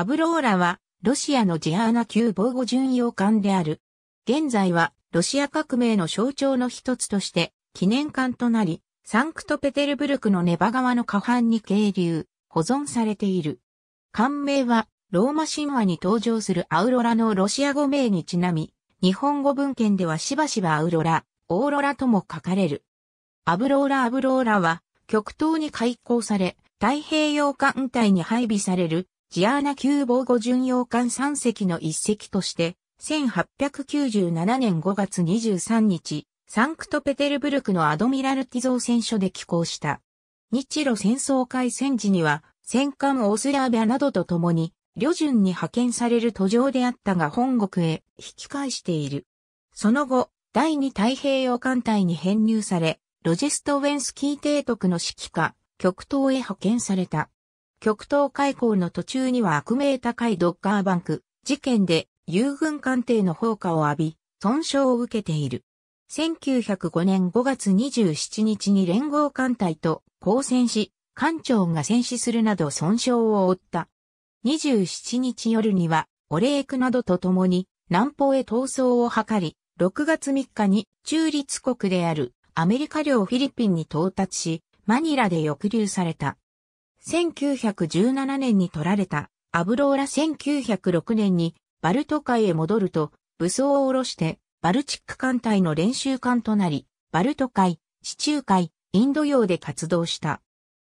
アブローラは、ロシアのジアーナ級防護巡洋艦である。現在は、ロシア革命の象徴の一つとして、記念館となり、サンクトペテルブルクのネバ川の河畔に渓流、保存されている。艦名は、ローマ神話に登場するアウロラのロシア語名にちなみ、日本語文献ではしばしばアウロラ、オーロラとも書かれる。アブローラアブローラは、極東に開港され、太平洋艦隊に配備されるジアーナ級防護巡洋艦3隻の一隻として、1897年5月23日、サンクトペテルブルクのアドミラルティ造船所で寄港した。日露戦争開戦時には、戦艦オスラーベアなどと共に、旅順に派遣される途上であったが本国へ引き返している。その後、第二太平洋艦隊に編入され、ロジスト・ウェンスキー提督の指揮下、極東へ派遣された。極東海港の途中には悪名高いドッカーバンク事件で友軍艦艇の放火を浴び、損傷を受けている。1905年5月27日に連合艦隊と交戦し、艦長が戦死するなど損傷を負った。27日夜には、オレークなどと共に南方へ逃走を図り、6月3日に中立国であるアメリカ領フィリピンに到達し、マニラで抑留された。1917年に取られた、アブローラ1906年にバルト海へ戻ると、武装を下ろして、バルチック艦隊の練習艦となり、バルト海、地中海、インド洋で活動した。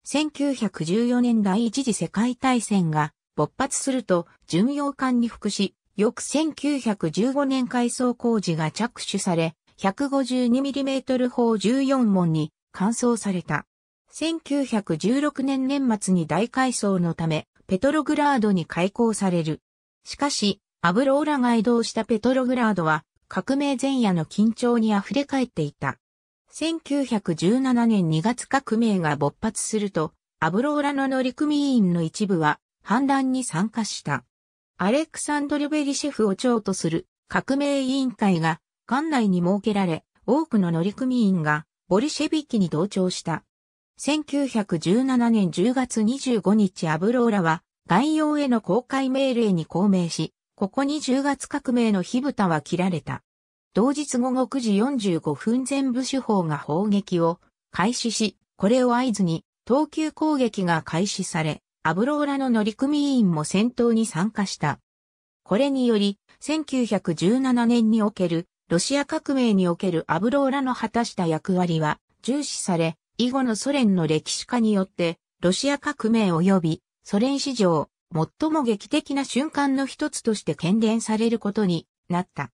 1914年第一次世界大戦が勃発すると、巡洋艦に服し、翌1915年改装工事が着手され、152mm 砲14門に換装された。1916年年末に大改装のため、ペトログラードに開港される。しかし、アブローラが移動したペトログラードは、革命前夜の緊張に溢れ返っていた。1917年2月革命が勃発すると、アブローラの乗組員の一部は、反乱に参加した。アレクサンドル・ベリシェフを長とする革命委員会が、館内に設けられ、多くの乗組員が、ボリシェビキに同調した。1917年10月25日アブローラは概要への公開命令に公明し、ここに10月革命の火蓋は切られた。同日午後9時45分全部手法が砲撃を開始し、これを合図に東急攻撃が開始され、アブローラの乗組員も戦闘に参加した。これにより、1917年におけるロシア革命におけるアブローラの果たした役割は重視され、以後のソ連の歴史化によって、ロシア革命及びソ連史上、最も劇的な瞬間の一つとして懸念されることになった。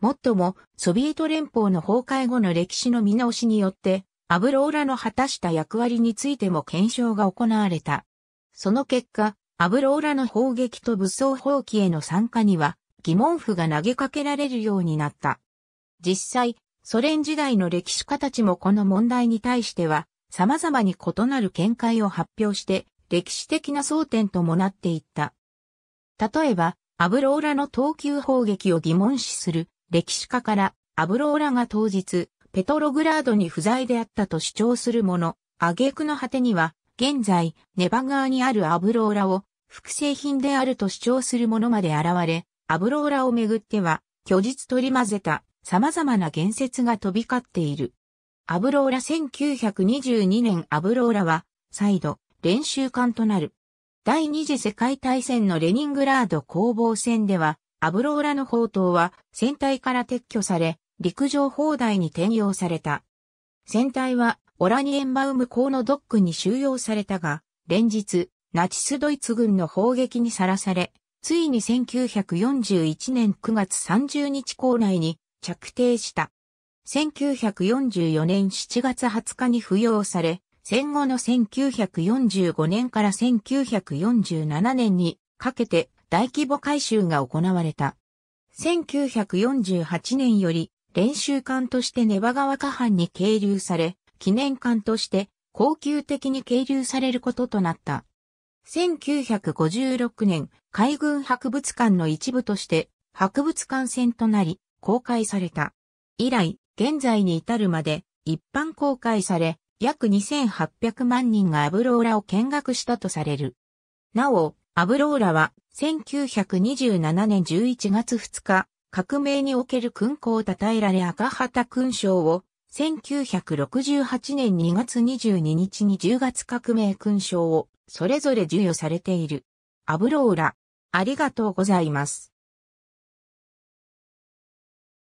もっとも、ソビエト連邦の崩壊後の歴史の見直しによって、アブローラの果たした役割についても検証が行われた。その結果、アブローラの砲撃と武装放棄への参加には疑問符が投げかけられるようになった。実際、ソ連時代の歴史家たちもこの問題に対しては様々に異なる見解を発表して歴史的な争点ともなっていった。例えば、アブローラの投球砲撃を疑問視する歴史家からアブローラが当日ペトログラードに不在であったと主張する者、挙句の果てには現在ネバ川にあるアブローラを複製品であると主張する者まで現れ、アブローラをめぐっては虚実取り混ぜた様々な言説が飛び交っている。アブローラ1922年アブローラは、再度、練習艦となる。第二次世界大戦のレニングラード攻防戦では、アブローラの砲塔は船体から撤去され、陸上砲台に転用された。船体はオラニエンバウム港のドックに収容されたが、連日、ナチスドイツ軍の砲撃にさらされ、ついに1941年9月30日港内に着底した。1944年7月20日に付与され、戦後の1945年から1947年にかけて大規模改修が行われた。1948年より練習艦としてネバ川下藩に係留され、記念艦として高級的に係留されることとなった。1956年、海軍博物館の一部として博物館船となり公開された。以来、現在に至るまで一般公開され、約2800万人がアブローラを見学したとされる。なお、アブローラは1927年11月2日、革命における勲功を称えられ赤旗勲章を、1968年2月22日に10月革命勲章をそれぞれ授与されている。アブローラ、ありがとうございます。